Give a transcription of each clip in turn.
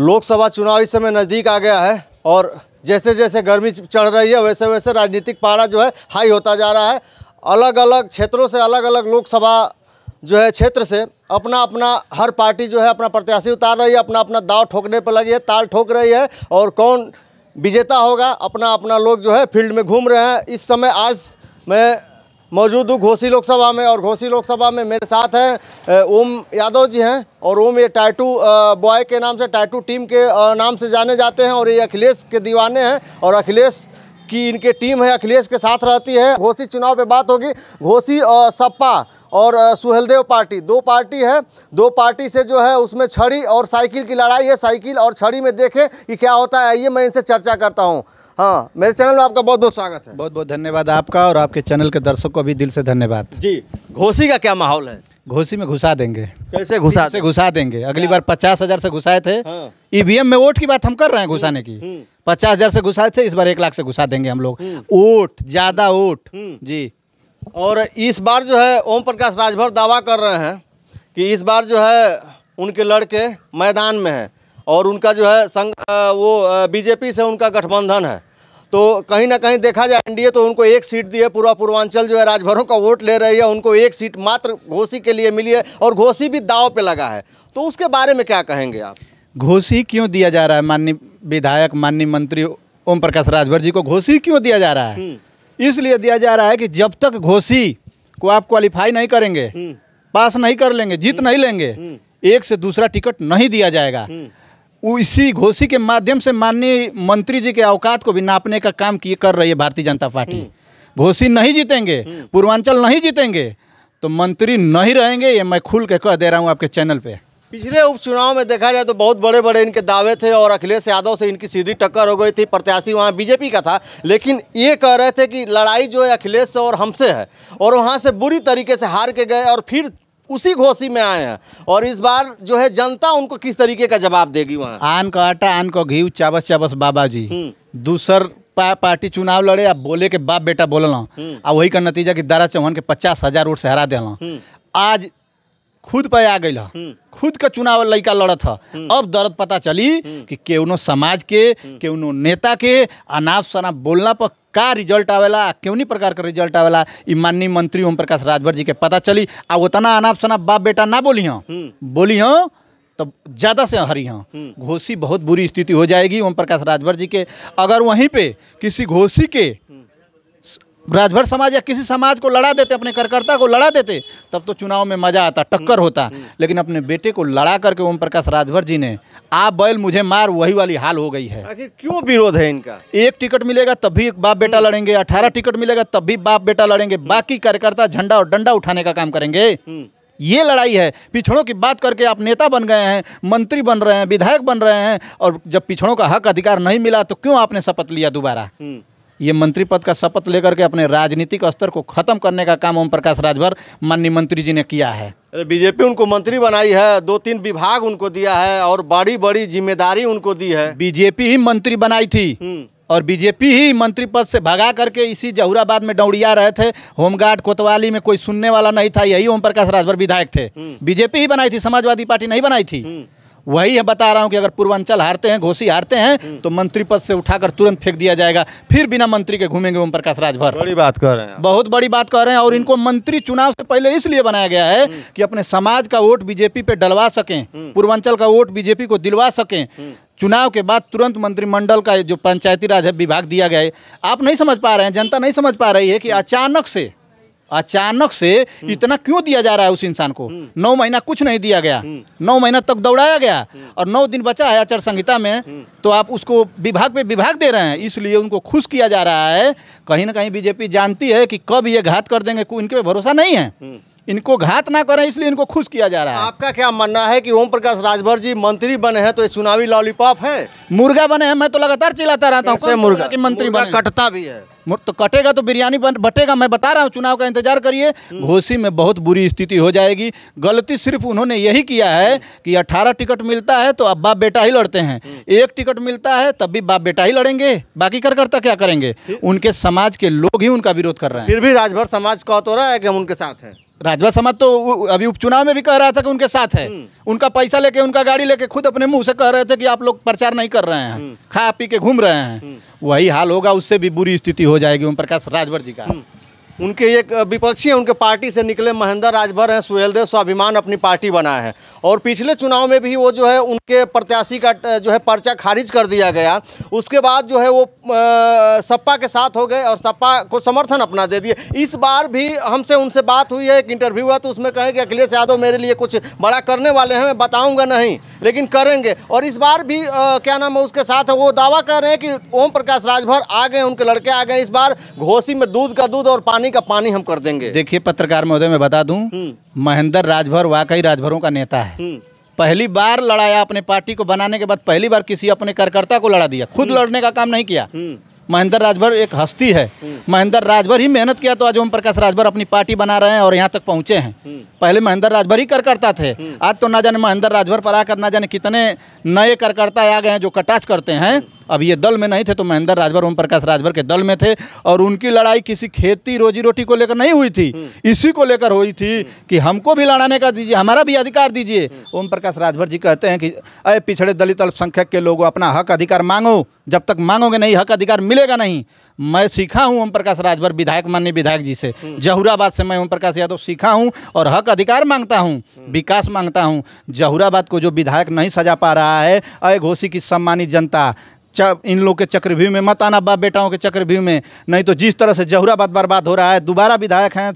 लोकसभा चुनाव इस समय नज़दीक आ गया है और जैसे जैसे गर्मी चढ़ रही है वैसे वैसे राजनीतिक पारा जो है हाई होता जा रहा है अलग अलग क्षेत्रों से अलग अलग लोकसभा जो है क्षेत्र से अपना अपना हर पार्टी जो है अपना प्रत्याशी उतार रही है अपना अपना दाव ठोकने पर लगी है ताल ठोक रही है और कौन विजेता होगा अपना अपना लोग जो है फील्ड में घूम रहे हैं इस समय आज मैं मौजूद हूँ घोसी लोकसभा में और घोसी लोकसभा में मेरे साथ हैं ओम यादव जी हैं और ओम ये टाइटू बॉय के नाम से टाइटू टीम के नाम से जाने जाते हैं और ये अखिलेश के दीवाने हैं और अखिलेश की इनके टीम है अखिलेश के साथ रहती है घोसी चुनाव पे बात होगी घोसी सपा और सुहेलदेव पार्टी दो पार्टी है दो पार्टी से जो है उसमें छड़ी और साइकिल की लड़ाई है साइकिल और छड़ी में देखें कि क्या होता है आइए मैं इनसे चर्चा करता हूँ हाँ मेरे चैनल में आपका बहुत बहुत स्वागत है बहुत बहुत धन्यवाद आपका और आपके चैनल के दर्शक को भी दिल से धन्यवाद जी घोसी का क्या माहौल है घोसी में घुसा देंगे कैसे घुसा से घुसा देंगे अगली हाँ। बार पचास हजार से घुसाए थे हाँ। ईवीएम में वोट की बात हम कर रहे हैं घुसाने की हम्म, हम्म। पचास हजार से घुसाए थे इस बार एक लाख से घुसा देंगे हम लोग हम्म। वोट ज्यादा वोट जी और इस बार जो है ओम प्रकाश राजभर दावा कर रहे हैं कि इस बार जो है उनके लड़के मैदान में है और उनका जो है संग वो बीजेपी से उनका गठबंधन है तो कहीं ना कहीं देखा जाए एनडीए तो उनको एक सीट दी है पूरा पूर्वांचल जो है राजभरों का वोट ले रही है उनको एक सीट मात्र घोसी के लिए मिली है और घोसी भी दाव पे लगा है तो उसके बारे में क्या कहेंगे आप घोसी क्यों दिया जा रहा है माननीय विधायक माननीय मंत्री ओम प्रकाश राजभर जी को घोसी क्यों दिया जा रहा है हम्म। इसलिए दिया जा रहा है कि जब तक घोसी को आप क्वालिफाई नहीं करेंगे पास हम्म। नहीं कर लेंगे जीत हम्म। नहीं लेंगे एक से दूसरा टिकट नहीं दिया जाएगा इसी घोषी के माध्यम से माननीय मंत्री जी के अवकात को भी नापने का काम किए कर रही है भारतीय जनता पार्टी हम्म। घोषी नहीं जीतेंगे हम्म। पूर्वांचल नहीं जीतेंगे तो मंत्री नहीं रहेंगे ये मैं खुल के कह दे रहा हूँ आपके चैनल पे पिछले उपचुनाव में देखा जाए तो बहुत बड़े बड़े इनके दावे थे और अखिलेश यादव से इनकी सीधी टक्कर हो गई थी प्रत्याशी वहाँ बीजेपी का था लेकिन ये कह रहे थे कि लड़ाई जो है अखिलेश से और हमसे है और वहाँ से बुरी तरीके से हार के गए और फिर उसी घोसी में आए हैं और इस बार जो है जनता उनको किस तरीके का जवाब देगी वहाँ आन का आटा आन का घी चाबस चाबस बाबा जी हम्म। दूसर पा, पार्टी चुनाव लड़े आ बोले के बाप बेटा बोलल आ हम्म। वही का नतीजा कि दारा चौहान के पचास हजार वोट से हरा दिल हम्म। आज खुद पे आ गई खुद का चुनाव लड़का लड़त ह हम्म। अब दर्द पता चली हम्म। कि केवनो समाज के हम्म। केवनो नेता के अनाप शनाप बोलना पर का रिजल्ट आवेला केवनी प्रकार का रिजल्ट आवेला माननीय मंत्री ओम प्रकाश राजभर जी के पता चली आ उतना अनाप शनाप बाप बेटा ना बोली हूँ बोली हूँ तो ज़्यादा से हरी हूँ घोसी बहुत बुरी स्थिति हो जाएगी ओम प्रकाश राजभर जी के अगर वहीं पर किसी घोसी के राजभर समाज या किसी समाज को लड़ा देते अपने कार्यकर्ता को लड़ा देते तब तो चुनाव में मज़ा आता टक्कर होता हम्म, हम्म। लेकिन अपने बेटे को लड़ा करके ओम प्रकाश राजभर जी ने आप बैल मुझे मार वही वाली हाल हो गई है आखिर क्यों विरोध है इनका एक टिकट मिलेगा तब भी बाप बेटा हम्म। लड़ेंगे अठारह टिकट मिलेगा तब भी बाप बेटा लड़ेंगे बाकी कार्यकर्ता झंडा और डंडा उठाने का काम करेंगे ये लड़ाई है पिछड़ों की बात करके आप नेता बन गए हैं मंत्री बन रहे हैं विधायक बन रहे हैं और जब पिछड़ों का हक अधिकार नहीं मिला तो क्यों आपने शपथ लिया दोबारा ये मंत्री पद का शपथ लेकर के अपने राजनीतिक स्तर को खत्म करने का काम ओम प्रकाश राजभर माननीय मंत्री जी ने किया है अरे बीजेपी उनको मंत्री बनाई है दो तीन विभाग उनको दिया है और बड़ी बड़ी जिम्मेदारी उनको दी है बीजेपी ही मंत्री बनाई थी हम्म। और बीजेपी ही मंत्री पद से भगा करके इसी जहुराबाद में डौड़िया रहे थे होमगार्ड कोतवाली में कोई सुनने वाला नहीं था यही ओम प्रकाश राजभर विधायक थे हम्म। बीजेपी ही बनाई थी समाजवादी पार्टी नहीं बनाई थी हम्म। वही है बता रहा हूँ कि अगर पूर्वांचल हारते हैं घोसी हारते हैं हम्म। तो मंत्री पद से उठाकर तुरंत फेंक दिया जाएगा फिर बिना मंत्री के घूमेंगे ओम प्रकाश राजभर बड़ी बात कर रहे हैं बहुत बड़ी बात कर रहे हैं और हम्म। इनको मंत्री चुनाव से पहले इसलिए बनाया गया है हम्म। कि अपने समाज का वोट बीजेपी पे डलवा सकें पूर्वांचल का वोट बीजेपी को दिलवा सकें चुनाव के बाद तुरंत मंत्रिमंडल का जो पंचायती राज विभाग दिया गया है आप नहीं समझ पा रहे हैं जनता नहीं समझ पा रही है कि अचानक से अचानक से हम्म। इतना क्यों दिया जा रहा है उस इंसान को हम्म। नौ महीना कुछ नहीं दिया गया हम्म। नौ महीना तक दौड़ाया गया और नौ दिन बचा है आचार संहिता में तो आप उसको विभाग पे विभाग दे रहे हैं इसलिए उनको खुश किया जा रहा है कहीं ना कहीं बीजेपी जानती है कि कब ये घात कर देंगे इनके पे भरोसा नहीं है इनको घात ना करें इसलिए इनको खुश किया जा रहा है आपका क्या मानना है कि ओम प्रकाश राजभर जी मंत्री बने हैं तो ये चुनावी लॉलीपॉप है मुर्गा बने हैं मैं तो लगातार चिल्लाता रहता हूँ मुर्गा की मंत्री बने कटता भी है तो कटेगा तो बिरयानी बन बटेगा मैं बता रहा हूँ चुनाव का इंतजार करिए हम्म। घोसी में बहुत बुरी स्थिति हो जाएगी गलती सिर्फ उन्होंने यही किया है कि 18 टिकट मिलता है तो अब बाप बेटा ही लड़ते हैं हम्म। एक टिकट मिलता है तब भी बाप बेटा ही लड़ेंगे बाकी कार्यकर्ता क्या करेंगे उनके समाज के लोग ही उनका विरोध कर रहे हैं फिर भी राजभर समाज कौत हो रहा है कि हम उनके साथ हैं राजवा समाज तो अभी उपचुनाव में भी कह रहा था कि उनके साथ है हम्म। उनका पैसा लेके उनका गाड़ी लेके खुद अपने मुंह से कह रहे थे कि आप लोग प्रचार नहीं कर रहे हैं हम्म। खा पी के घूम रहे हैं हम्म। वही हाल होगा उससे भी बुरी स्थिति हो जाएगी ओम प्रकाश राजवर जी का उनके एक विपक्षी हैं उनके पार्टी से निकले महेंद्र राजभर हैं सुहेलदेव स्वाभिमान अपनी पार्टी बनाए हैं और पिछले चुनाव में भी वो जो है उनके प्रत्याशी का जो है पर्चा खारिज कर दिया गया उसके बाद जो है वो सपा के साथ हो गए और सपा को समर्थन अपना दे दिए इस बार भी हमसे उनसे बात हुई है एक इंटरव्यू हुआ तो उसमें कहें कि अखिलेश यादव मेरे लिए कुछ बड़ा करने वाले हैं मैं बताऊँगा नहीं लेकिन करेंगे और इस बार भी क्या नाम है उसके साथ वो दावा कर रहे हैं कि ओम प्रकाश राजभर आ गए उनके लड़के आ गए इस बार घोसी में दूध का दूध और पानी पानी का पानी हम कर देंगे देखिए पत्रकार महोदय मैं बता दूं हम्म। महेंद्र राजभर वाकई राजभरों का नेता है हम्म। पहली बार लड़ाया अपने पार्टी को बनाने के बाद पहली बार किसी अपने कार्यकर्ता को लड़ा दिया खुद हम्म। लड़ने का काम नहीं किया महेंद्र राजभर एक हस्ती है महेंद्र राजभर ही मेहनत किया तो आज ओम प्रकाश राजभर अपनी पार्टी बना रहे हैं और यहाँ तक पहुँचे हैं पहले महेंद्र राजभर ही कार्यकर्ता थे आज तो ना जाने महेंद्र राजभर पर आकर ना जाने कितने नए कार्यकर्ता आ गए हैं जो कटाच करते हैं अब ये दल में नहीं थे तो महेंद्र राजभर ओम प्रकाश राजभर के दल में थे और उनकी लड़ाई किसी खेती रोजी रोटी को लेकर नहीं हुई थी हम्म। इसी को लेकर हुई थी हम्म। कि हमको भी लड़ाने का दीजिए हमारा भी अधिकार दीजिए हम्म। ओम प्रकाश राजभर जी कहते हैं कि अरे पिछड़े दलित अल्पसंख्यक के लोगों अपना हक अधिकार मांगो जब तक मांगोगे नहीं हक अधिकार मिलेगा नहीं मैं सीखा हूँ ओम प्रकाश राजभर विधायक माननीय विधायक जी से जहुराबाद से मैं ओम प्रकाश यादव सीखा हूँ और हक अधिकार मांगता हूँ विकास मांगता हूँ जहुराबाद को जो विधायक नहीं सजा पा रहा है अय घोषी की सम्मानित जनता इन लोग के चक्रव्यूह में मत आना बाप बेटाओं के चक्रव्यूह में नहीं तो जिस तरह से जहुराबाद बर्बाद हो रहा है दोबारा विधायक हैं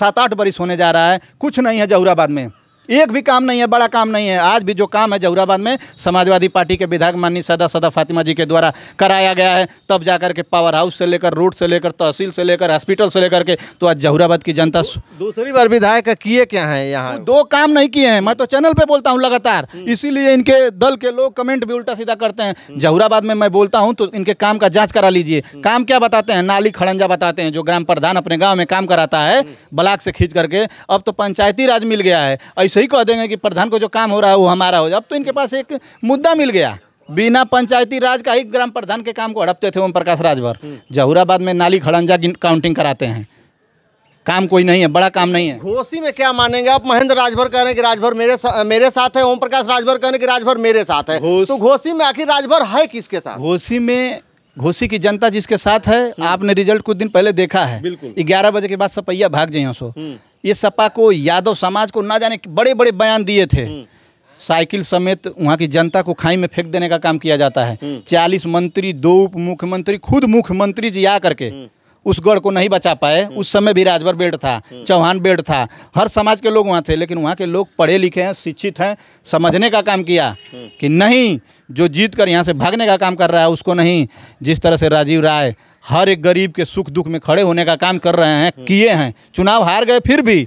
सात आठ बरिश होने जा रहा है कुछ नहीं है जहुराबाद में एक भी काम नहीं है बड़ा काम नहीं है आज भी जो काम है जहुराबाद में समाजवादी पार्टी के विधायक माननीय सदा सदा फातिमा जी के द्वारा कराया गया है तब जाकर के पावर हाउस से लेकर रोड से लेकर तहसील से लेकर हॉस्पिटल से लेकर के तो आज जहुराबाद की जनता दूसरी बार विधायक किए क्या है यहाँ दो काम नहीं किए हैं मैं तो चैनल पर बोलता हूँ लगातार हम्म। इसीलिए इनके दल के लोग कमेंट भी उल्टा सीधा करते हैं हम्म। जहुराबाद में मैं बोलता हूँ तो इनके काम का जाँच करा लीजिए हम्म। काम क्या बताते हैं नाली खड़ंजा बताते हैं जो ग्राम प्रधान अपने गाँव में काम कराता है ब्लाक से खींच करके अब तो पंचायती राज मिल गया है ऐसे ऐसे ही कह देंगे कि प्रधान को जो काम हो रहा है वो हमारा हो जाए अब तो इनके पास एक मुद्दा मिल गया बिना पंचायती राज का ही ग्राम प्रधान के काम को हड़पते थे ओम प्रकाश राजभर हम्म। जहूराबाद में नाली खड़ंजा काउंटिंग कराते हैं काम कोई नहीं है बड़ा काम नहीं है घोसी में क्या मानेंगे आप महेंद्र राजभर कह रहे हैं कि राजभर मेरे सा, मेरे साथ है ओम प्रकाश राजभर कह रहे हैं कि राजभर मेरे साथ है घोस... तो घोसी में आखिर राजभर है किसके साथ घोसी में घोसी की जनता जिसके साथ है हम्म। आपने रिजल्ट कुछ दिन पहले देखा है बिल्कुल ग्यारह बजे के बाद सपैया भाग जाइए सो हम्म। ये सपा को यादव समाज को ना जाने बड़े बड़े बयान दिए थे हम्म। साइकिल समेत वहाँ की जनता को खाई में फेंक देने का काम किया जाता है हम्म। चालीस मंत्री दो उप मुख्यमंत्री खुद मुख्यमंत्री जी आ करके हम्म। उस गढ़ को नहीं बचा पाए उस समय भी राजभर बेड था चौहान बेड था हर समाज के लोग वहाँ थे लेकिन वहाँ के लोग पढ़े लिखे हैं शिक्षित हैं समझने का काम किया कि नहीं जो जीत कर यहाँ से भागने का काम कर रहा है उसको नहीं जिस तरह से राजीव राय हर एक गरीब के सुख दुख में खड़े होने का काम कर रहे हैं किए हैं चुनाव हार गए फिर भी